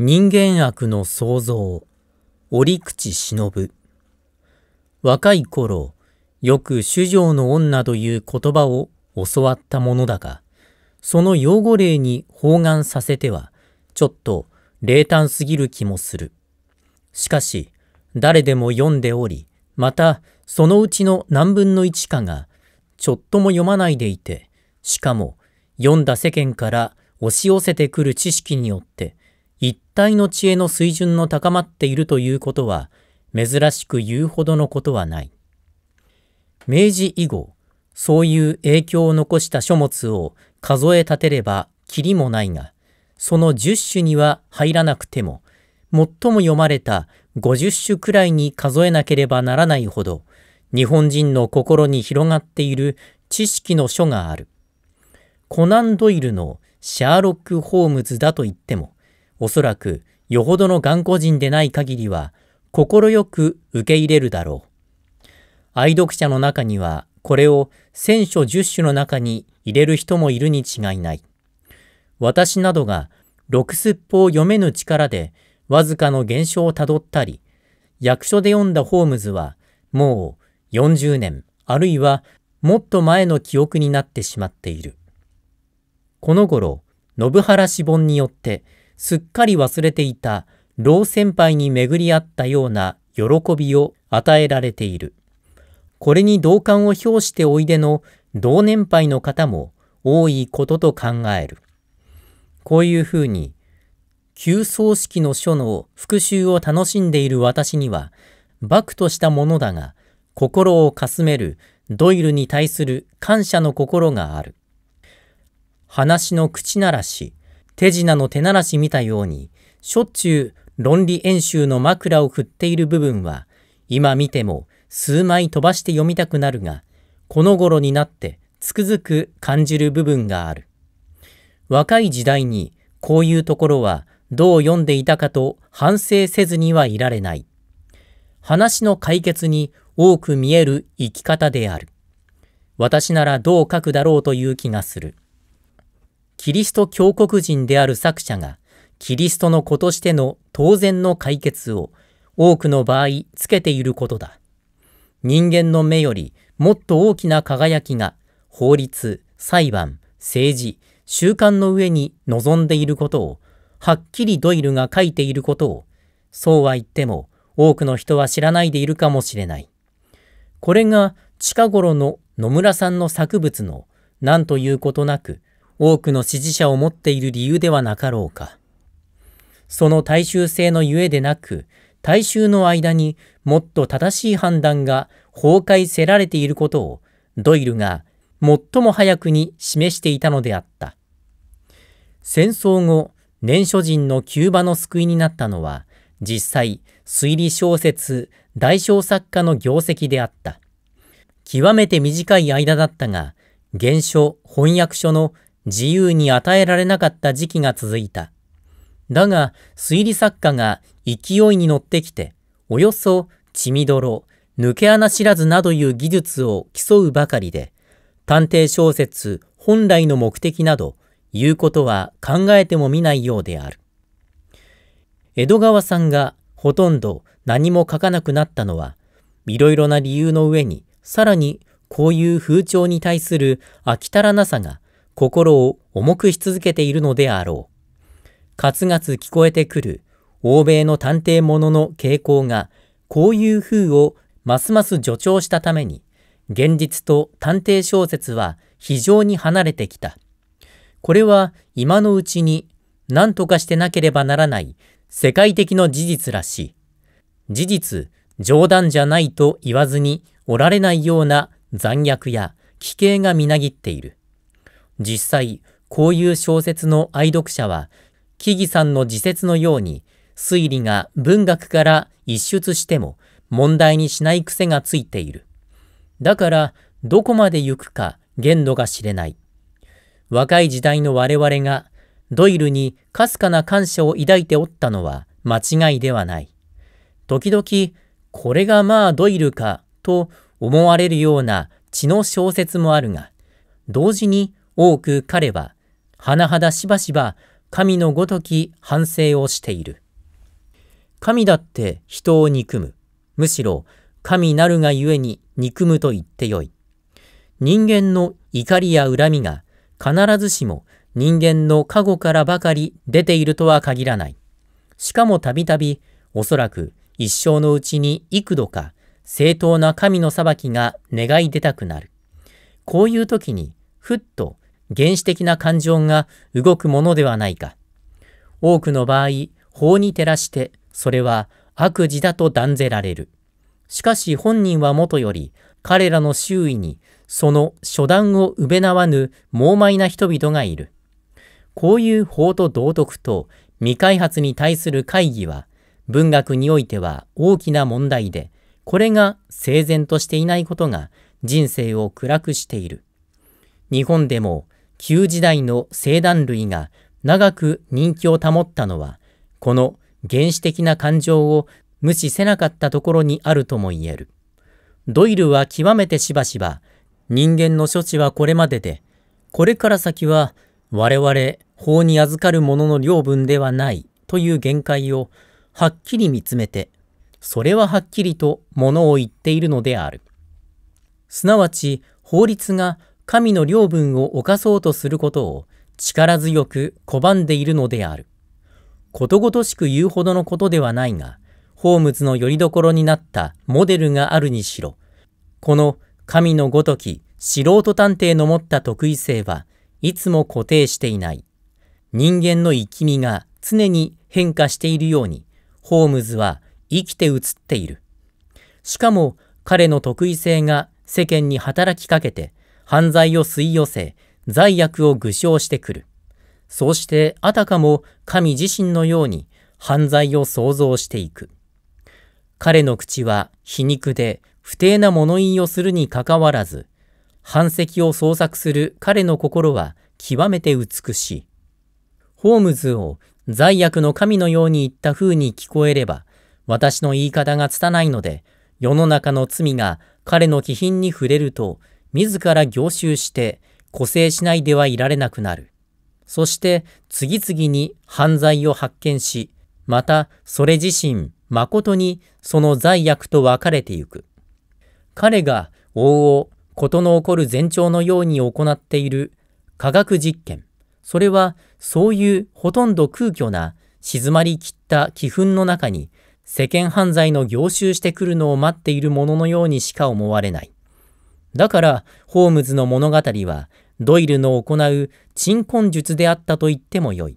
人間悪の創造、折口忍。若い頃、よく主情の女という言葉を教わったものだが、その用語例に包含させては、ちょっと冷淡すぎる気もする。しかし、誰でも読んでおり、また、そのうちの何分の一かが、ちょっとも読まないでいて、しかも、読んだ世間から押し寄せてくる知識によって、一体の知恵の水準の高まっているということは、珍しく言うほどのことはない。明治以後、そういう影響を残した書物を数え立てればきりもないが、その10種には入らなくても、最も読まれた50種くらいに数えなければならないほど、日本人の心に広がっている知識の書がある。コナン・ドイルのシャーロック・ホームズだと言っても、おそらくよほどの頑固人でない限りは、快く受け入れるだろう。愛読者の中には、これを千書十種の中に入れる人もいるに違いない。私などが六寸法を読めぬ力でわずかの現象をたどったり、役所で読んだホームズはもう40年、あるいはもっと前の記憶になってしまっている。この頃、信原氏本によってすっかり忘れていた老先輩に巡り合ったような喜びを与えられている。これに同感を表しておいでの同年配の方も多いことと考える。こういうふうに、旧葬式の書の復習を楽しんでいる私には、バクとしたものだが、心をかすめるドイルに対する感謝の心がある。話の口ならし、手品の手慣らし見たように、しょっちゅう論理演習の枕を振っている部分は、今見ても数枚飛ばして読みたくなるが、この頃になってつくづく感じる部分がある。若い時代にこういうところはどう読んでいたかと反省せずにはいられない。話の解決に多く見える生き方である。私ならどう書くだろうという気がする。キリスト教国人である作者が、キリストの子としての当然の解決を多くの場合つけていることだ。人間の目よりもっと大きな輝きが法律、裁判、政治、習慣の上に望んでいることをはっきりドイルが書いていることをそうは言っても多くの人は知らないでいるかもしれない。これが近頃の野村さんの作物の何ということなく多くの支持者を持っている理由ではなかろうか。その大衆性のゆえでなく、大衆の間にもっと正しい判断が崩壊せられていることをドイルが最も早くに示していたのであった。戦争後、年初人の急場の救いになったのは、実際、推理小説、大小作家の業績であった。極めて短い間だったが、原書、翻訳書の自由に与えられなかった時期が続いた。だが、推理作家が勢いに乗ってきて、およそ血みどろ、抜け穴知らずなどいう技術を競うばかりで、探偵小説本来の目的など、言うことは考えても見ないようである。江戸川さんがほとんど何も書かなくなったのは、いろいろな理由の上に、さらにこういう風潮に対する飽き足らなさが心を重くし続けているのであろう。かつがつ聞こえてくる欧米の探偵ものの傾向が、こういう風をますます助長したために、現実と探偵小説は非常に離れてきた。これは今のうちに何とかしてなければならない世界的の事実らしい。事実、冗談じゃないと言わずにおられないような残虐や奇形がみなぎっている。実際、こういう小説の愛読者は、木々さんの自説のように、推理が文学から一出しても問題にしない癖がついている。だから、どこまで行くか限度が知れない。若い時代の我々が、ドイルにかすかな感謝を抱いておったのは間違いではない。時々、これがまあドイルかと思われるような血の小説もあるが、同時に多く彼は、甚だしばしば神のごとき反省をしている。神だって人を憎む。むしろ、神なるがゆえに憎むと言ってよい。人間の怒りや恨みが必ずしも人間の過去からばかり出ているとは限らない。しかもたびたび、おそらく一生のうちに幾度か正当な神の裁きが願い出たくなる。こういう時に、ふっと原始的な感情が動くものではないか。多くの場合、法に照らして、それは悪事だと断ぜられる。しかし本人はもとより、彼らの周囲に、その初段をうべなわぬ猛米な人々がいる。こういう法と道徳と未開発に対する会議は、文学においては大きな問題で、これが整然としていないことが人生を暗くしている。日本でも旧時代の生団類が長く人気を保ったのは、この原始的な感情を無視せなかったところにあるとも言える。ドイルは極めてしばしば、人間の処置はこれまでで、これから先は我々法に預かるものの領分ではないという限界をはっきり見つめて、それははっきりとものを言っているのである。すなわち法律が神の領分を犯そうとすることを力強く拒んでいるのである。ことごとしく言うほどのことではないが、ホームズの拠り所になったモデルがあるにしろ、この神のごとき素人探偵の持った特異性はいつも固定していない。人間の生き身が常に変化しているように、ホームズは生きて映っている。しかも彼の特異性が世間に働きかけて犯罪を吸い寄せ、罪悪を具象してくる。そうしてあたかも神自身のように犯罪を想像していく。彼の口は皮肉で不定な物言いをするにかかわらず、反石を創作する彼の心は極めて美しい。ホームズを罪悪の神のように言った風に聞こえれば、私の言い方が拙いので、世の中の罪が彼の気品に触れると、自ら凝集して個性しないではいられなくなる。そして次々に犯罪を発見し、またそれ自身誠にその罪悪と分かれてゆく。彼が往々事の起こる前兆のように行っている科学実験。それはそういうほとんど空虚な静まりきった気粉の中に世間犯罪の凝集してくるのを待っているもののようにしか思われない。だからホームズの物語はドイルの行う鎮魂術であったと言ってもよい。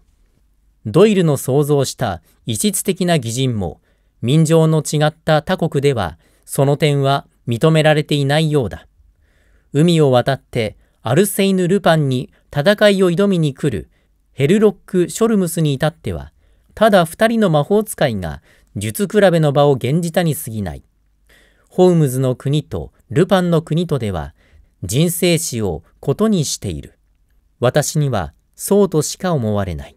ドイルの創造した異質的な擬人も民情の違った他国ではその点は認められていないようだ。海を渡ってアルセイヌ・ルパンに戦いを挑みに来るヘルロック・ショルムスに至っては、ただ二人の魔法使いが術比べの場を現じたに過ぎない。ホームズの国とルパンの国とでは人生史をことにしている。私にはそうとしか思われない。